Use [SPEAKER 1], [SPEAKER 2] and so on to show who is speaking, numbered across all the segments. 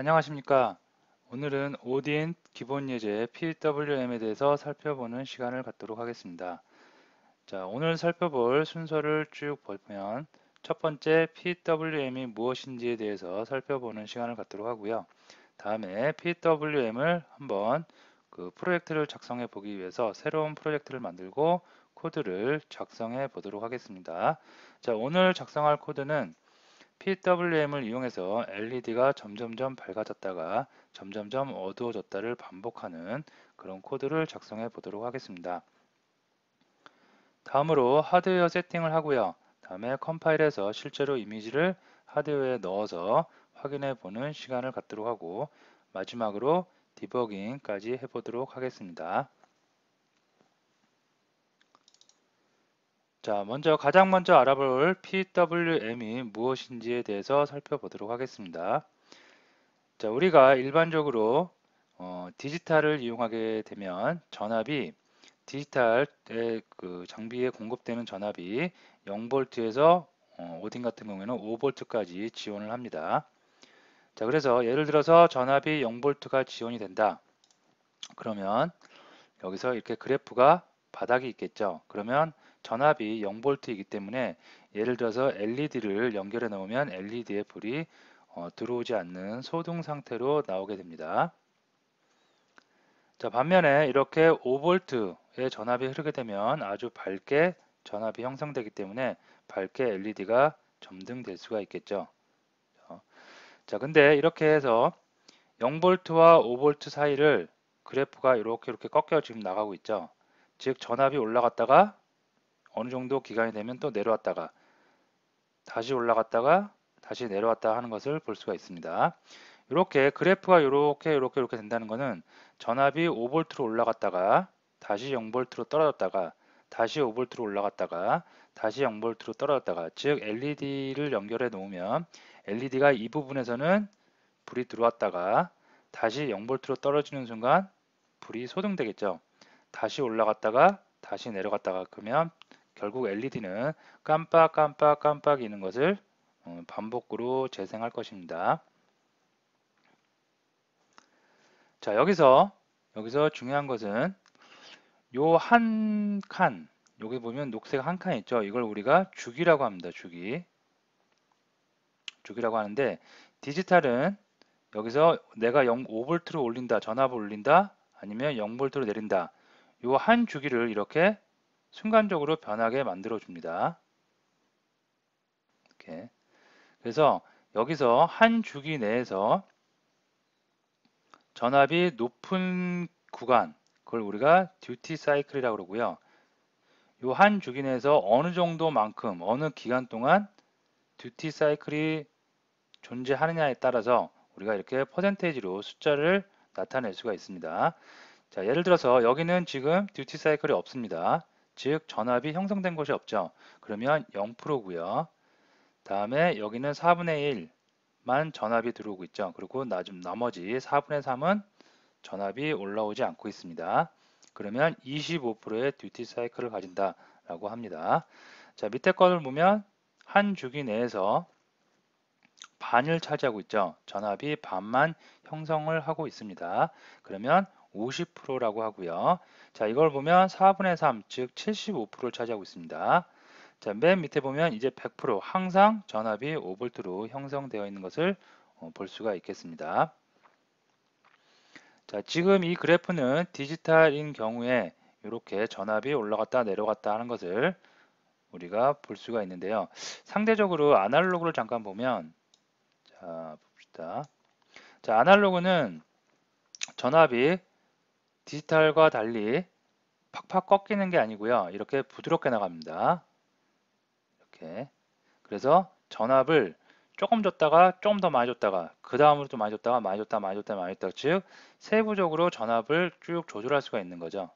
[SPEAKER 1] 안녕하십니까. 오늘은 오딘 기본 예제 PWM에 대해서 살펴보는 시간을 갖도록 하겠습니다. 자, 오늘 살펴볼 순서를 쭉 보면 첫 번째 PWM이 무엇인지에 대해서 살펴보는 시간을 갖도록 하고요. 다음에 PWM을 한번 그 프로젝트를 작성해 보기 위해서 새로운 프로젝트를 만들고 코드를 작성해 보도록 하겠습니다. 자, 오늘 작성할 코드는 PWM을 이용해서 LED가 점점점 밝아졌다가 점점점 어두워졌다를 반복하는 그런 코드를 작성해 보도록 하겠습니다. 다음으로 하드웨어 세팅을 하고요. 다음에 컴파일해서 실제로 이미지를 하드웨어에 넣어서 확인해 보는 시간을 갖도록 하고 마지막으로 디버깅까지 해보도록 하겠습니다. 자, 먼저 가장 먼저 알아볼 PWM이 무엇인지에 대해서 살펴보도록 하겠습니다. 자, 우리가 일반적으로 어, 디지털을 이용하게 되면 전압이 디지털의 그 장비에 공급되는 전압이 0V에서 어, 오딘 같은 경우에는 5V까지 지원을 합니다. 자, 그래서 예를 들어서 전압이 0V가 지원이 된다. 그러면 여기서 이렇게 그래프가 바닥이 있겠죠. 그러면 전압이 0 v 이기 때문에 예를 들어서 LED를 연결해 놓으면 LED의 불이 어, 들어오지 않는 소등 상태로 나오게 됩니다. 자 반면에 이렇게 5 v 의 전압이 흐르게 되면 아주 밝게 전압이 형성되기 때문에 밝게 LED가 점등될 수가 있겠죠. 자 근데 이렇게 해서 0 v 와5 v 사이를 그래프가 이렇게 이렇게 꺾여 지금 나가고 있죠. 즉 전압이 올라갔다가 어느 정도 기간이 되면 또 내려왔다가 다시 올라갔다가 다시 내려왔다 하는 것을 볼 수가 있습니다. 이렇게 그래프가 이렇게 이렇게 이렇게 된다는 것은 전압이 5 v 로 올라갔다가 다시 0 v 로 떨어졌다가 다시 5 v 로 올라갔다가 다시 0 v 로 떨어졌다가 즉 LED를 연결해 놓으면 LED가 이 부분에서는 불이 들어왔다가 다시 0 v 로 떨어지는 순간 불이 소등되겠죠. 다시 올라갔다가 다시 내려갔다가 그러면 결국 LED는 깜빡깜빡 깜빡이는 것을 어, 반복으로 재생할 것입니다. 자 여기서 여기서 중요한 것은 요 한칸 여기 보면 녹색 한 칸 있죠 이걸 우리가 주기라고 합니다 주기 주기라고 하는데 디지털은 여기서 내가 0.5V로 올린다 전압을 올린다 아니면 0V로 내린다 요 한 주기를 이렇게 순간적으로 변하게 만들어 줍니다. 이렇게. 그래서 여기서 한 주기 내에서 전압이 높은 구간 그걸 우리가 듀티 사이클이라고 그러고요. 요한 주기 내에서 어느 정도만큼 어느 기간 동안 듀티 사이클이 존재하느냐에 따라서 우리가 이렇게 퍼센테이지로 숫자를 나타낼 수가 있습니다. 자, 예를 들어서 여기는 지금 듀티 사이클이 없습니다. 즉 전압이 형성된 것이 없죠. 그러면 0%고요. 다음에 여기는 4분의 1만 전압이 들어오고 있죠. 그리고 나중 나머지 4분의 3은 전압이 올라오지 않고 있습니다. 그러면 25%의 듀티 사이클을 가진다 라고 합니다. 자 밑에 것을 보면 한 주기 내에서 반을 차지하고 있죠. 전압이 반만 형성을 하고 있습니다. 그러면 50%라고 하고요. 자, 이걸 보면 4분의 3, 즉 75%를 차지하고 있습니다. 자, 맨 밑에 보면 이제 100% 항상 전압이 5V로 형성되어 있는 것을 어, 볼 수가 있겠습니다. 자, 지금 이 그래프는 디지털인 경우에 이렇게 전압이 올라갔다 내려갔다 하는 것을 우리가 볼 수가 있는데요. 상대적으로 아날로그를 잠깐 보면 자, 봅시다. 자, 아날로그는 전압이 디지털과 달리 팍팍 꺾이는 게 아니고요. 이렇게 부드럽게 나갑니다. 이렇게. 그래서 전압을 조금 줬다가 조금 더 많이 줬다가 그 다음으로 좀 많이 줬다가 많이 줬다 많이 줬다 많이 줬다 즉 세부적으로 전압을 쭉 조절할 수가 있는 거죠.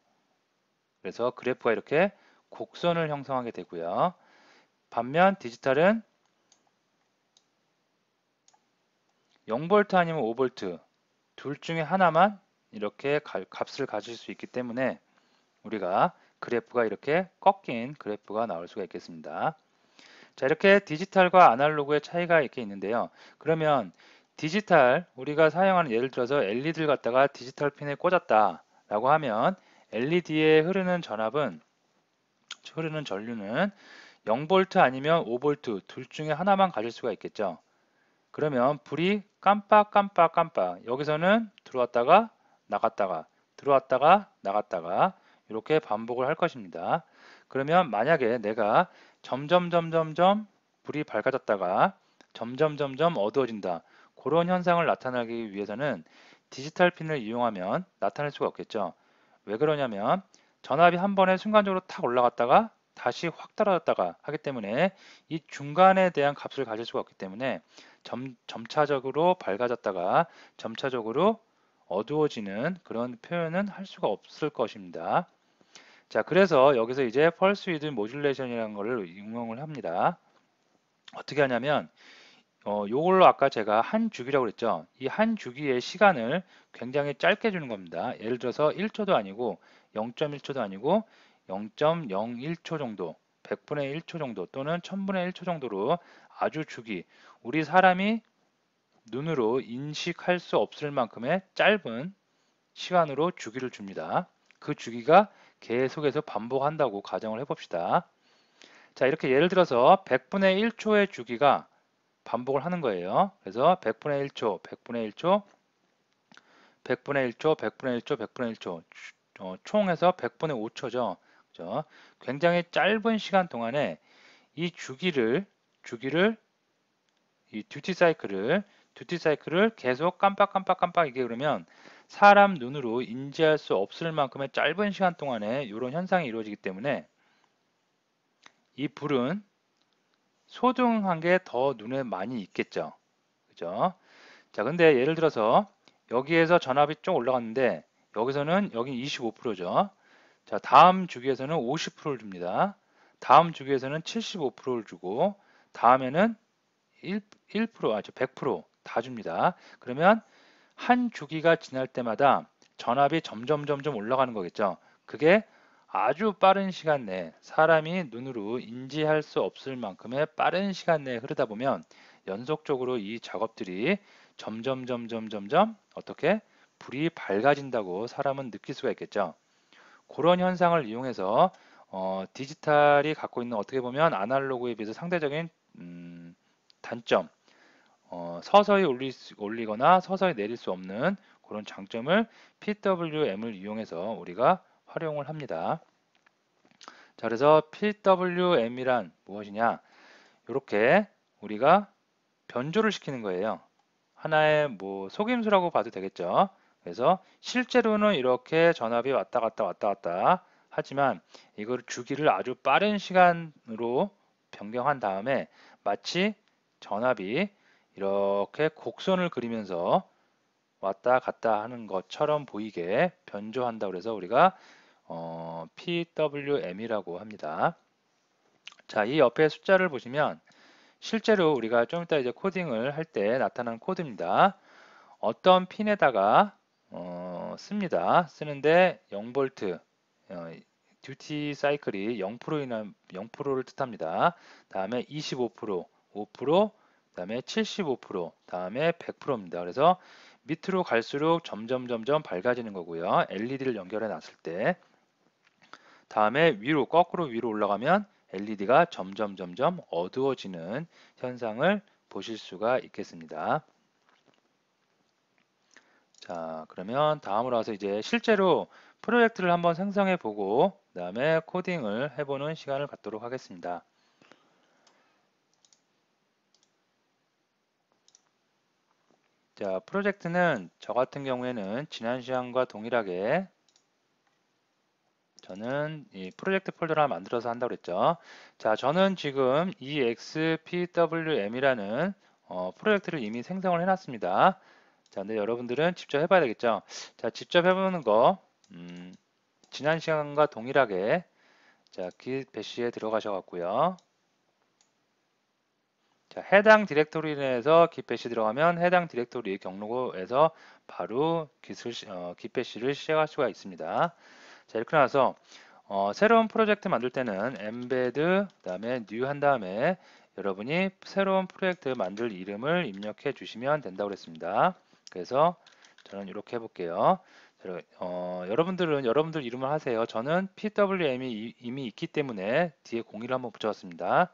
[SPEAKER 1] 그래서 그래프가 이렇게 곡선을 형성하게 되고요. 반면 디지털은 0V 아니면 5V 둘 중에 하나만 이렇게 값을 가질 수 있기 때문에 우리가 그래프가 이렇게 꺾인 그래프가 나올 수가 있겠습니다. 자 이렇게 디지털과 아날로그의 차이가 이렇게 있는데요. 그러면 디지털 우리가 사용하는 예를 들어서 LED를 갖다가 디지털 핀에 꽂았다 라고 하면 LED에 흐르는 전압은 흐르는 전류는 0V 아니면 5V 둘 중에 하나만 가질 수가 있겠죠. 그러면 불이 깜빡 깜빡 깜빡 여기서는 들어왔다가 나갔다가 들어왔다가 나갔다가 이렇게 반복을 할 것입니다. 그러면 만약에 내가 점점 점점점 불이 밝아졌다가 점점 점점 어두워진다. 그런 현상을 나타내기 위해서는 디지털 핀을 이용하면 나타낼 수가 없겠죠. 왜 그러냐면 전압이 한 번에 순간적으로 탁 올라갔다가 다시 확 떨어졌다가 하기 때문에 이 중간에 대한 값을 가질 수가 없기 때문에 점, 점차적으로 밝아졌다가 점차적으로 어두워지는 그런 표현은 할 수가 없을 것입니다. 자, 그래서 여기서 이제 펄스 위드 모듈레이션이라는 것을 응용을 합니다. 어떻게 하냐면 어, 요걸로 아까 제가 한 주기라고 그랬죠. 이 한 주기의 시간을 굉장히 짧게 주는 겁니다. 예를 들어서 1초도 아니고 0.1초도 아니고 0.01초 정도, 100분의 1초 정도 또는 1000분의 1초 정도로 아주 주기, 우리 사람이 눈으로 인식할 수 없을 만큼의 짧은 시간으로 주기를 줍니다. 그 주기가 계속해서 반복한다고 가정을 해봅시다. 자 이렇게 예를 들어서 100분의 1초의 주기가 반복을 하는 거예요. 그래서 100분의 1초, 100분의 1초, 100분의 1초, 100분의 1초, 100분의 1초 어, 총해서 100분의 5초죠. 그죠? 굉장히 짧은 시간 동안에 이 주기를 주기를 이 듀티 사이클을 듀티 사이클을 계속 깜빡깜빡깜빡 이게 그러면 사람 눈으로 인지할 수 없을 만큼의 짧은 시간 동안에 이런 현상이 이루어지기 때문에 이 불은 소중한게 더 눈에 많이 있겠죠. 그죠? 자, 근데 예를 들어서 여기에서 전압이 쭉 올라갔는데 여기서는 여기 25%죠. 자, 다음 주기에서는 50%를 줍니다. 다음 주기에서는 75%를 주고 다음에는 1, 1%아저100% 다 줍니다. 그러면 한 주기가 지날 때마다 전압이 점점 점점 올라가는 거겠죠. 그게 아주 빠른 시간 내에 사람이 눈으로 인지할 수 없을 만큼의 빠른 시간 내에 흐르다 보면 연속적으로 이 작업들이 점점 점점 점점 어떻게 불이 밝아진다고 사람은 느낄 수가 있겠죠. 그런 현상을 이용해서 어, 디지털이 갖고 있는 어떻게 보면 아날로그에 비해서 상대적인 음, 단점 어, 서서히 올릴 올리거나 서서히 내릴 수 없는 그런 장점을 PWM을 이용해서 우리가 활용을 합니다. 자, 그래서 PWM이란 무엇이냐? 이렇게 우리가 변조를 시키는 거예요. 하나의 뭐 속임수라고 봐도 되겠죠. 그래서 실제로는 이렇게 전압이 왔다 갔다 왔다 갔다 하지만 이걸 주기를 아주 빠른 시간으로 변경한 다음에 마치 전압이 이렇게 곡선을 그리면서 왔다 갔다 하는 것처럼 보이게 변조한다 그래서 우리가 어, PWM이라고 합니다. 자, 이 옆에 숫자를 보시면 실제로 우리가 좀 이따 이제 코딩을 할 때 나타난 코드입니다. 어떤 핀에다가 어, 씁니다. 쓰는데 0V 어, 듀티 사이클이 0%이나 0%를 뜻합니다. 다음에 25%, 5%, 그 다음에 75%, 다음에 100%입니다. 그래서 밑으로 갈수록 점점 점점 밝아지는 거고요. LED를 연결해 놨을 때 다음에 위로 거꾸로 위로 올라가면 LED가 점점 점점 어두워지는 현상을 보실 수가 있겠습니다. 자, 그러면 다음으로 와서 이제 실제로 프로젝트를 한번 생성해 보고 그다음에 코딩을 해보는 시간을 갖도록 하겠습니다. 자, 프로젝트는 저 같은 경우에는 지난 시간과 동일하게 저는 이 프로젝트 폴더를 만들어서 한다고 그랬죠. 자, 저는 지금 expwm이라는 어, 프로젝트를 이미 생성을 해놨습니다. 자, 근데 여러분들은 직접 해봐야 되겠죠. 자, 직접 해보는 거, 음, 지난 시간과 동일하게 자, git 배시에 들어가셔갖고요. 자, 해당 디렉토리 내에서 기패시 들어가면 해당 디렉토리 경로에서 바로 기술, 어, 기펫시를 시작할 수가 있습니다. 자, 이렇게 나서 어, 새로운 프로젝트 만들 때는 e m b e 그다음에 new 한 다음에 여러분이 새로운 프로젝트 만들 이름을 입력해 주시면 된다고 했습니다 그래서 저는 이렇게 해볼게요. 어, 여러분들은 여러분들 이름을 하세요. 저는 PWM이 이미 있기 때문에 뒤에 01을 한번 붙여봤습니다.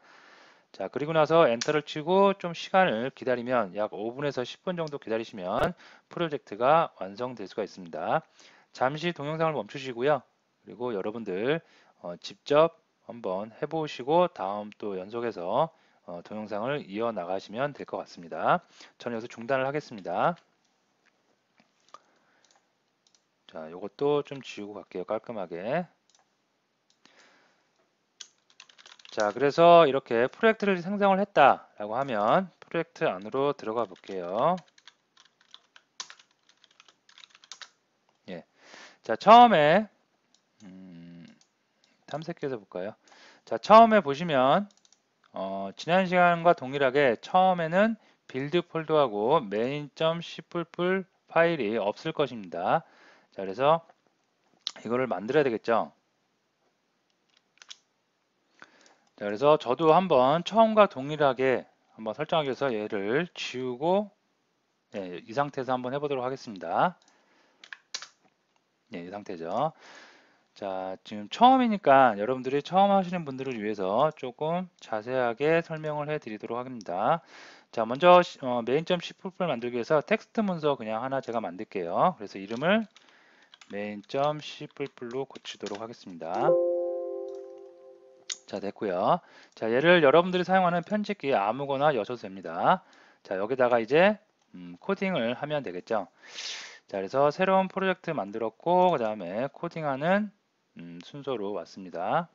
[SPEAKER 1] 자 그리고 나서 엔터를 치고 좀 시간을 기다리면 약 5분에서 10분 정도 기다리시면 프로젝트가 완성될 수가 있습니다. 잠시 동영상을 멈추시고요. 그리고 여러분들 어, 직접 한번 해보시고 다음 또 연속해서 어, 동영상을 이어나가시면 될 것 같습니다. 저는 여기서 중단을 하겠습니다. 자, 이것도 좀 지우고 갈게요. 깔끔하게. 자, 그래서 이렇게 프로젝트를 생성을 했다라고 하면 프로젝트 안으로 들어가 볼게요. 예. 자, 처음에 음, 탐색해서 볼까요? 자, 처음에 보시면 어, 지난 시간과 동일하게 처음에는 빌드 폴더하고 main.c++ 파일이 없을 것입니다. 자, 그래서 이거를 만들어야 되겠죠? 자, 그래서 저도 한번 처음과 동일하게 한번 설정하기 위해서 얘를 지우고 네, 이 상태에서 한번 해보도록 하겠습니다. 네, 이 상태죠. 자, 지금 처음이니까 여러분들이 처음 하시는 분들을 위해서 조금 자세하게 설명을 해드리도록 하겠습니다. 자, 먼저 어, 메인점 c 풀 만들기 위해서 텍스트 문서 그냥 하나 제가 만들게요. 그래서 이름을 메인점 c 로 고치도록 하겠습니다. 자 됐고요. 자 얘를 여러분들이 사용하는 편집기 아무거나 여셔도 됩니다. 자 여기다가 이제 음, 코딩을 하면 되겠죠. 자 그래서 새로운 프로젝트 만들었고 그 다음에 코딩하는 음, 순서로 왔습니다.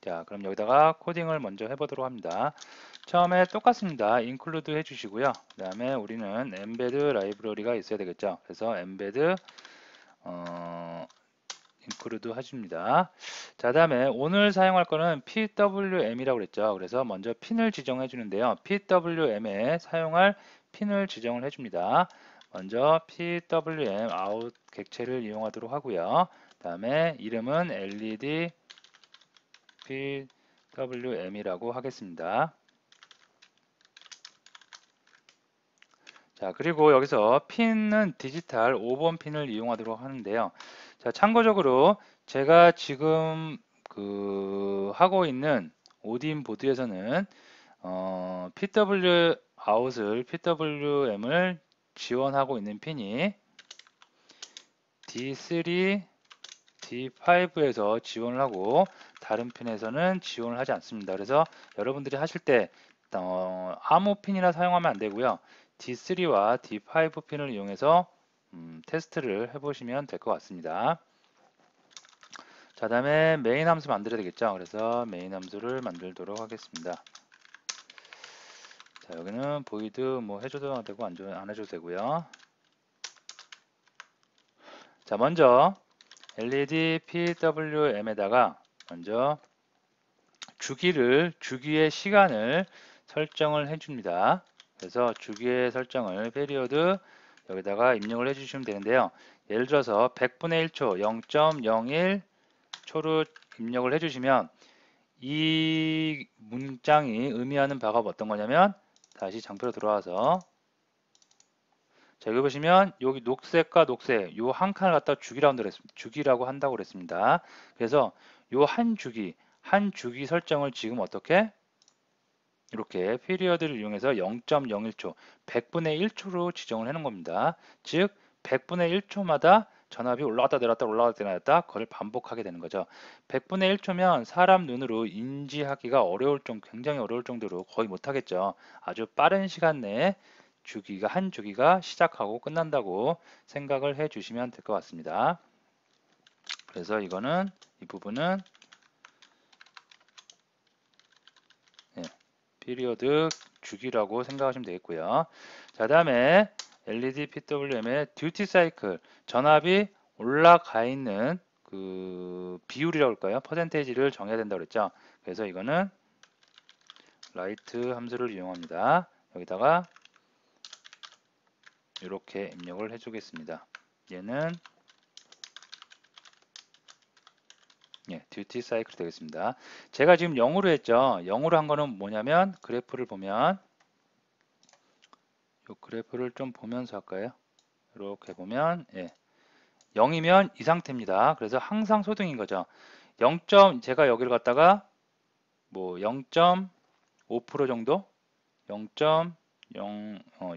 [SPEAKER 1] 자 그럼 여기다가 코딩을 먼저 해보도록 합니다. 처음에 똑같습니다. 인클 c 드 해주시고요. 그 다음에 우리는 e 베드 라이브러리가 있어야 되겠죠. 그래서 e 베드 어, 인크루드 하십니다자 다음에 오늘 사용할 거는 PWM이라고 그랬죠. 그래서 먼저 핀을 지정해 주는데요. PWM에 사용할 핀을 지정을 해줍니다. 먼저 PWM 아웃 객체를 이용하도록 하고요. 다음에 이름은 LED PWM이라고 하겠습니다. 자 그리고 여기서 핀은 디지털 5번 핀을 이용하도록 하는데요. 자, 참고적으로 제가 지금 그 하고 있는 오딘 보드에서는 어, PW 아웃을 PWM을 지원하고 있는 핀이 D3, D5에서 지원을 하고 다른 핀에서는 지원을 하지 않습니다. 그래서 여러분들이 하실 때 어, 아무 핀이나 사용하면 안 되고요. D3와 D5 핀을 이용해서 음, 테스트를 해보시면 될 것 같습니다. 자 다음에 메인 함수 만들어야 되겠죠. 그래서 메인 함수를 만들도록 하겠습니다. 자 여기는 보이드 뭐 해줘도 되고 안, 안 해줘도 되고요. 자 먼저 LED PWM에다가 먼저 주기를 주기의 시간을 설정을 해줍니다. 그래서 주기의 설정을 period 여기다가 입력을 해주시면 되는데요. 예를 들어서 100분의 1초 0.01초로 입력을 해주시면 이 문장이 의미하는 바가 어떤 거냐면 다시 장표로 들어와서 자 여기 보시면 여기 녹색과 녹색 요 한 칸을 갖다 주기라고, 주기라고 한다고 그랬습니다. 그래서 요 한 주기 한 주기 설정을 지금 어떻게 이렇게 피리어드를 이용해서 0.01초, 100분의 1초로 지정을 해놓은 겁니다. 즉 100분의 1초마다 전압이 올라갔다 내렸다 올라갔다 내렸다 그걸 반복하게 되는 거죠. 100분의 1초면 사람 눈으로 인지하기가 어려울 정도 굉장히 어려울 정도로 거의 못하겠죠. 아주 빠른 시간 내에 주기가 한 주기가 시작하고 끝난다고 생각을 해 주시면 될 것 같습니다. 그래서 이거는 이 부분은 피리어드 주기라고 생각하시면 되겠고요. 자 다음에 LED PWM의 듀티 사이클 전압이 올라가 있는 그 비율이라고 할까요? 퍼센테이지를 정해야 된다고 그랬죠. 그래서 이거는 라이트 함수를 이용합니다. 여기다가 이렇게 입력을 해주겠습니다. 얘는 예, 듀티 사이클 되겠습니다. 제가 지금 0으로 했죠. 0으로 한 거는 뭐냐면 그래프를 보면 요 그래프를 좀 보면서 할까요? 이렇게 보면 예. 0이면 이 상태입니다. 그래서 항상 소등인 거죠. 0. 제가 여기를 갖다가 뭐0.5% 정도 0.0 어, 5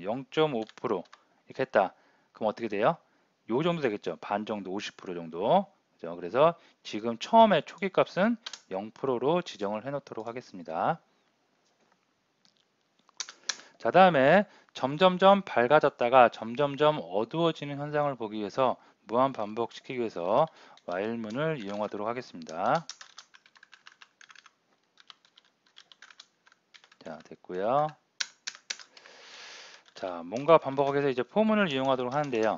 [SPEAKER 1] 이렇게 했다. 그럼 어떻게 돼요? 요 정도 되겠죠. 반 정도 50% 정도. 있죠. 그래서 지금 처음에 초기 값은 0%로 지정을 해 놓도록 하겠습니다. 자 다음에 점점점 밝아졌다가 점점점 어두워지는 현상을 보기 위해서 무한 반복시키기 위해서 while문을 이용하도록 하겠습니다. 자 됐고요. 자 뭔가 반복하기 위해서 이제 포문을 이용하도록 하는데요.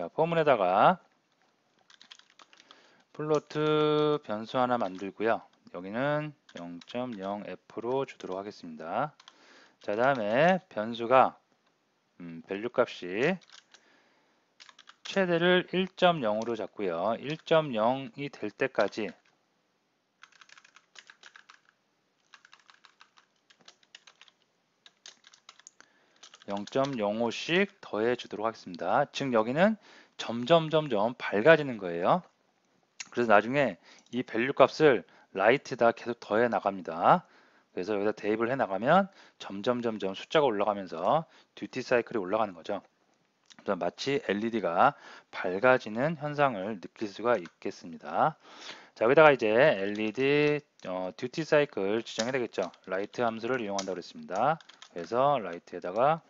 [SPEAKER 1] 자, 포문에다가 플로트 변수 하나 만들고요. 여기는 0.0f로 주도록 하겠습니다. 자, 다음에 변수가 음, 밸류 값이 최대를 1.0으로 잡고요. 1.0이 될 때까지 0.05씩 더해 주도록 하겠습니다. 즉 여기는 점점 점점 밝아지는 거예요. 그래서 나중에 이 밸류 값을 라이트에다 계속 더해 나갑니다. 그래서 여기다 대입을 해 나가면 점점 점점 숫자가 올라가면서 듀티 사이클이 올라가는 거죠. 마치 LED가 밝아지는 현상을 느낄 수가 있겠습니다. 자, 여기다가 이제 LED 어, 듀티 사이클 지정해야 되겠죠. 라이트 함수를 이용한다고 했습니다. 그래서 라이트에다가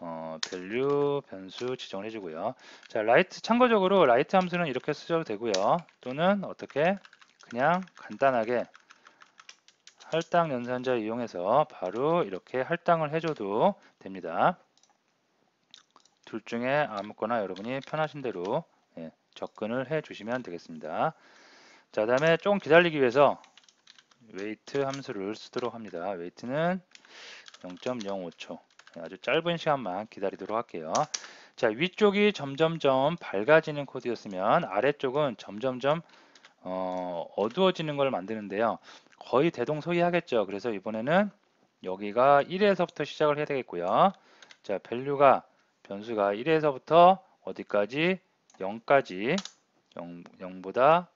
[SPEAKER 1] 어, value 변수 지정을 해주고요. 자, 라이트 참고적으로 라이트 함수는 이렇게 쓰셔도 되고요. 또는 어떻게 그냥 간단하게 할당 연산자 이용해서 바로 이렇게 할당을 해줘도 됩니다. 둘 중에 아무거나 여러분이 편하신 대로 예, 접근을 해 주시면 되겠습니다. 자, 다음에 조금 기다리기 위해서 웨이트 함수를 쓰도록 합니다. 웨이트는 0.05초 아주 짧은 시간만 기다리도록 할게요. 자 위쪽이 점점점 밝아지는 코드였으면 아래쪽은 점점점 어, 어두워지는 걸 만드는데요. 거의 대동소이하겠죠. 그래서 이번에는 여기가 1에서부터 시작을 해야 되겠고요. 자, 밸류가 변수가 1에서부터 어디까지 0까지 0, 보다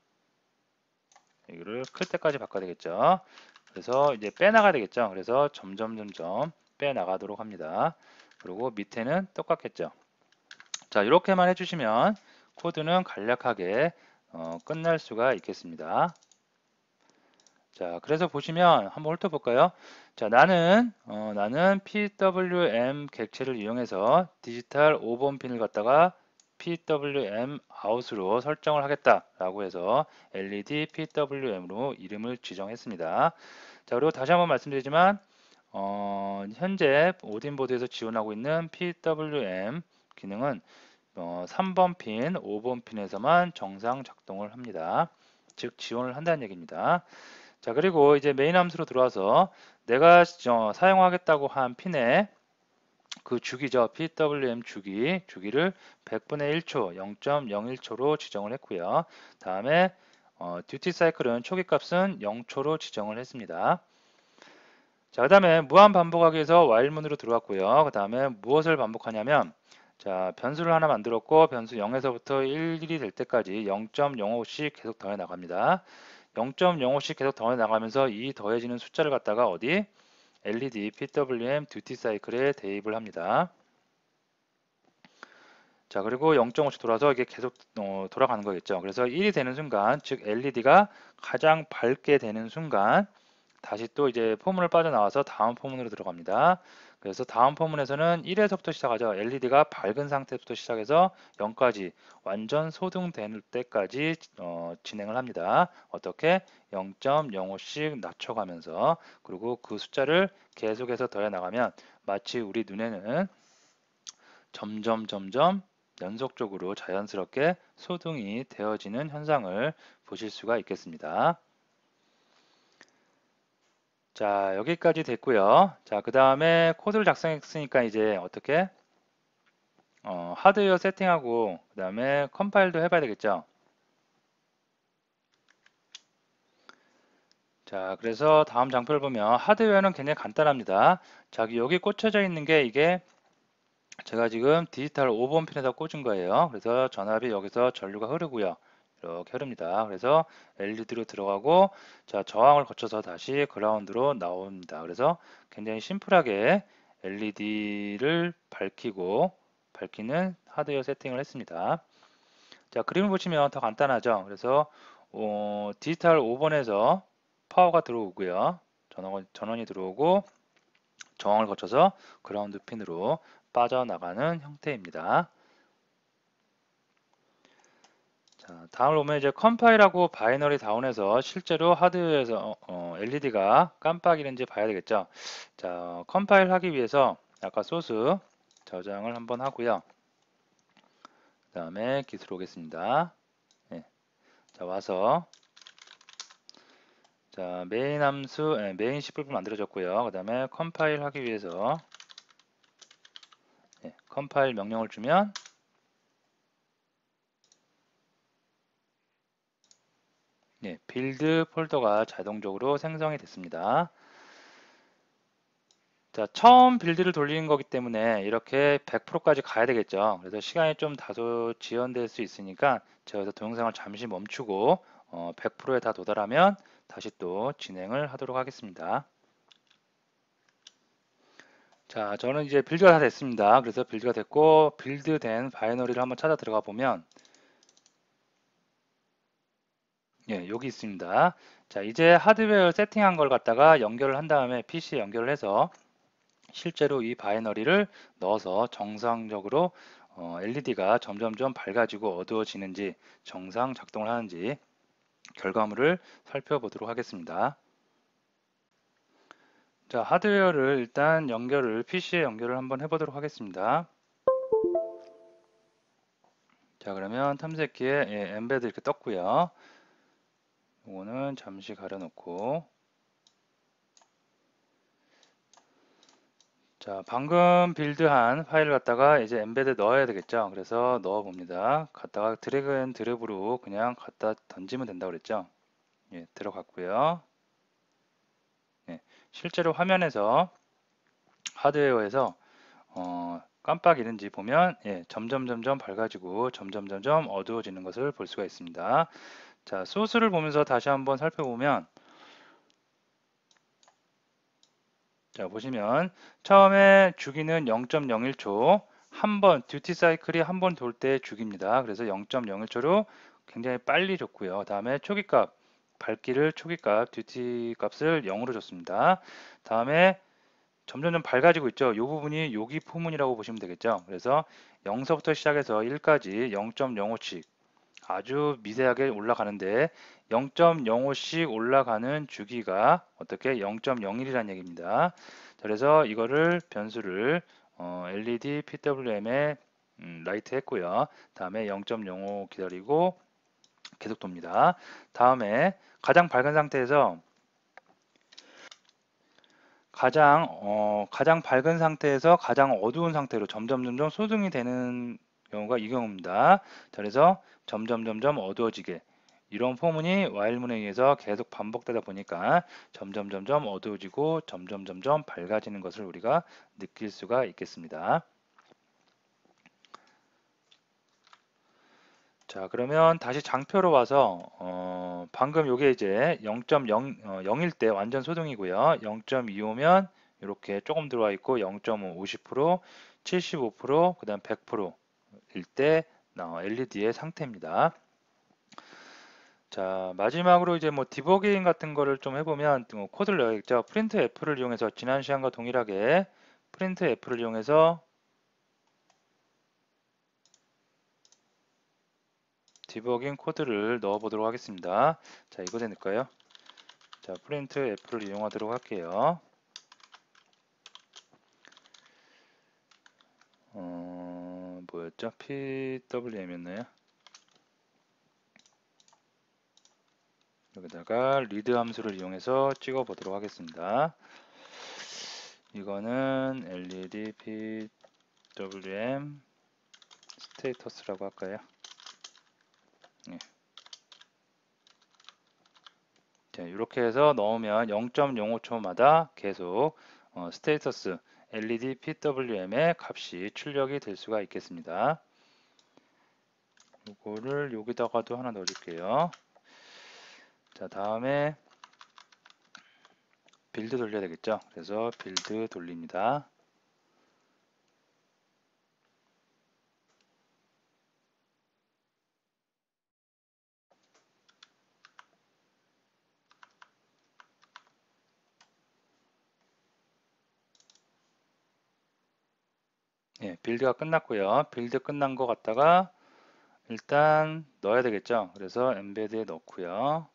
[SPEAKER 1] 이거를 클 때까지 바꿔야 되겠죠. 그래서 이제 빼나가야 되겠죠. 그래서 점점 점점 빼나가도록 합니다. 그리고 밑에는 똑같겠죠. 자 이렇게만 해주시면 코드는 간략하게 어, 끝날 수가 있겠습니다. 자 그래서 보시면 한번 훑어볼까요 자 나는 어, 나는 PWM 객체를 이용해서 디지털 5번 핀을 갖다가 PWM 아웃으로 설정을 하겠다 라고 해서 LED PWM으로 이름을 지정했습니다 자 그리고 다시 한번 말씀드리지만 어, 현재 오딘보드에서 지원하고 있는 PWM 기능은 어, 3번 핀, 5번 핀에서만 정상 작동을 합니다. 즉 지원을 한다는 얘기입니다. 자 그리고 이제 메인 함수로 들어와서 내가 어, 사용하겠다고 한 핀에 그 주기죠. PWM 주기, 주기를 100분의 1초, 0.01초로 지정을 했고요. 다음에 어, 듀티 사이클은 초기 값은 0초로 지정을 했습니다. 자, 그 다음에 무한 반복하기에서 while문으로 들어왔고요그 다음에 무엇을 반복하냐면 자, 변수를 하나 만들었고 변수 0에서부터 1일이 될 때까지 0.05씩 계속 더해 나갑니다. 0.05씩 계속 더해 나가면서 이 더해지는 숫자를 갖다가 어디? LED PWM duty c y c l e 에 대입을 합니다. 자 그리고 0.5씩 돌아서 이게 계속 어, 돌아가는 거겠죠 그래서 1이 되는 순간 즉 LED가 가장 밝게 되는 순간 다시 또 이제 포문을 빠져나와서 다음 포문으로 들어갑니다. 그래서 다음 포문에서는 1에서부터 시작하죠. LED가 밝은 상태부터 시작해서 0까지 완전 소등될 때까지 어, 진행을 합니다. 어떻게? 0.05씩 낮춰가면서 그리고 그 숫자를 계속해서 더해 나가면 마치 우리 눈에는 점점 점점 연속적으로 자연스럽게 소등이 되어지는 현상을 보실 수가 있겠습니다. 자, 여기까지 됐고요. 자, 그 다음에 코드를 작성했으니까 이제 어떻게 어, 하드웨어 세팅하고 그 다음에 컴파일도 해봐야 되겠죠. 자, 그래서 다음 장표를 보면 하드웨어는 굉장히 간단합니다. 자, 여기 꽂혀져 있는 게 이게 제가 지금 디지털 5번 핀에다 꽂은 거예요. 그래서 전압이 여기서 전류가 흐르고요. 이렇게 흐릅니다. 그래서 l e d 로 들어가고 자 저항을 거쳐서 다시 그라운드로 나옵니다. 그래서 굉장히 심플하게 LED를 밝히고 밝히는 하드웨어 세팅을 했습니다. 자 그림을 보시면 더 간단하죠. 그래서 어, 디지털 5번에서 파워가 들어오고요. 전원, 전원이 들어오고 저항을 거쳐서 그라운드 핀으로 빠져나가는 형태입니다. 자, 다음으로 보면 이제 컴파일하고 바이너리 다운해서 실제로 하드웨어에서 어, LED가 어, 깜빡이는지 봐야 되겠죠. 자, 컴파일 하기 위해서 아까 소스 저장을 한번 하고요. 그 다음에 기술 오겠습니다. 네. 자, 와서 자, 메인 함수, 네, 메인 C++ 만들어졌고요. 그 다음에 컴파일 하기 위해서 네, 컴파일 명령을 주면 네, 빌드 폴더가 자동적으로 생성이 됐습니다. 자, 처음 빌드를 돌리는 거기 때문에 이렇게 100%까지 가야 되겠죠. 그래서 시간이 좀 다소 지연될 수 있으니까 제가 여기서 동영상을 잠시 멈추고 어, 100%에 다 도달하면 다시 또 진행을 하도록 하겠습니다. 자, 저는 이제 빌드가 다 됐습니다. 그래서 빌드가 됐고 빌드된 바이너리를 한번 찾아 들어가 보면 예, 여기 있습니다. 자, 이제 하드웨어 세팅한 걸 갖다가 연결을 한 다음에 PC에 연결을 해서 실제로 이 바이너리를 넣어서 정상적으로 어, LED가 점점점 밝아지고 어두워지는지 정상 작동을 하는지 결과물을 살펴보도록 하겠습니다. 자, 하드웨어를 일단 연결을 PC에 연결을 한번 해보도록 하겠습니다. 자, 그러면 탐색기에 예, 엠베드 이렇게 떴고요. 이거는 잠시 가려놓고 자 방금 빌드한 파일 을 갖다가 이제 엠베드 넣어야 되겠죠 그래서 넣어 봅니다 갖다가 드래그 앤 드랩으로 그냥 갖다 던지면 된다고 그랬죠 예 들어갔고요 예, 실제로 화면에서 하드웨어에서 어, 깜빡이는지 보면 예, 점점 점점 밝아지고 점점 점점 어두워지는 것을 볼 수가 있습니다. 자, 소스를 보면서 다시 한번 살펴보면 자, 보시면 처음에 주기는 0.01초 한번 듀티 사이클이 한 번 돌 때 주기입니다. 그래서 0.01초로 굉장히 빨리 줬고요. 다음에 초기값 밝기를 초기값 듀티 값을 0으로 줬습니다. 다음에 점점점 밝아지고 있죠. 이 부분이 요기 포문이라고 보시면 되겠죠. 그래서 0서부터 시작해서 1까지 0.05씩 아주 미세하게 올라가는데 0.05씩 올라가는 주기가 어떻게 0.01이라는 얘기입니다. 그래서 이거를 변수를 어, LED PWM에 음, 라이트 했고요. 다음에 0.05 기다리고 계속 돕니다. 다음에 가장 밝은 상태에서 가장 어, 가장 밝은 상태에서 가장 어두운 상태로 점점 점점 소등이 되는 경우가 이 경우입니다. 그래서 점점 점점 어두워지게 이런 포문이 와일문에 의해서 계속 반복되다 보니까 점점 점점 어두워지고 점점 점점 밝아지는 것을 우리가 느낄 수가 있겠습니다. 자 그러면 다시 장표로 와서 어, 방금 요게 이제 0 0 1 어, 때 완전 소등이고요. 0.25면 이렇게 조금 들어와 있고 0.5 50% 75%그 다음 100% 일때 LED의 상태입니다. 자 마지막으로 이제 뭐 디버깅 같은 거를 좀 해보면 뭐 코드를 넣어야겠죠 프린트 F를 이용해서 지난 시간과 동일하게 프린트 F를 이용해서 디버깅 코드를 넣어 보도록 하겠습니다 자이거에 넣을까요 자 프린트 F를 이용하도록 할게요 뭐였죠? PWM이었나요? 여기다가 리드 함수를 이용해서 찍어 보도록 하겠습니다. 이거는 LED PWM 스테이터스라고 할까요? 네. 자, 이렇게 해서 넣으면 0.05초마다 계속 어, 스테이터스 LED PWM의 값이 출력이 될 수가 있겠습니다. 이거를 여기다가도 하나 넣어줄게요. 자, 다음에 빌드 돌려야 되겠죠. 그래서 빌드 돌립니다. 예, 빌드가 끝났고요. 빌드 끝난 거 갖다가 일단 넣어야 되겠죠. 그래서 엠베드에 넣고요.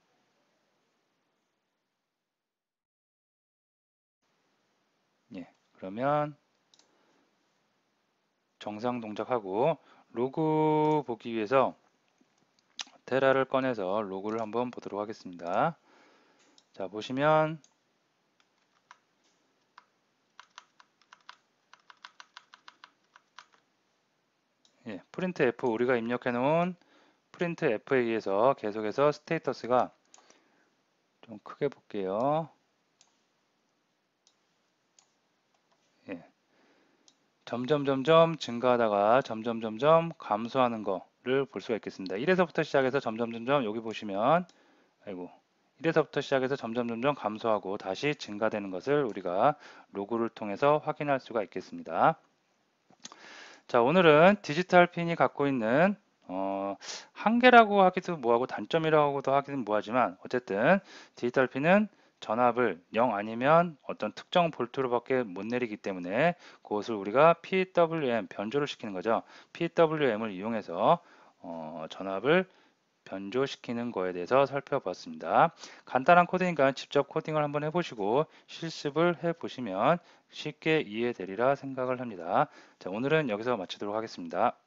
[SPEAKER 1] 예, 그러면 정상 동작하고 로그 보기 위해서 테라를 꺼내서 로그를 한번 보도록 하겠습니다. 자, 보시면 예, 프린트 f 우리가 입력해 놓은 프린트 f에 의해서 계속해서 스테이터스가 좀 크게 볼게요. 예. 점점 점점 증가하다가 점점 점점 감소하는 거를 볼 수가 있겠습니다. 1에서부터 시작해서 점점 점점 여기 보시면 아이고 1에서부터 시작해서 점점 점점 감소하고 다시 증가되는 것을 우리가 로그를 통해서 확인할 수가 있겠습니다. 자, 오늘은 디지털 핀이 갖고 있는 어, 한계라고 하기도 뭐하고 단점이라고도 하기는 뭐하지만 어쨌든 디지털 핀은 전압을 0 아니면 어떤 특정 볼트로밖에 못 내리기 때문에 그것을 우리가 PWM 변조를 시키는 거죠. PWM을 이용해서 어, 전압을 변조시키는 거에 대해서 살펴봤습니다 간단한 코딩이니까 직접 코딩을 한번 해보시고 실습을 해보시면 쉽게 이해되리라 생각을 합니다. 자, 오늘은 여기서 마치도록 하겠습니다.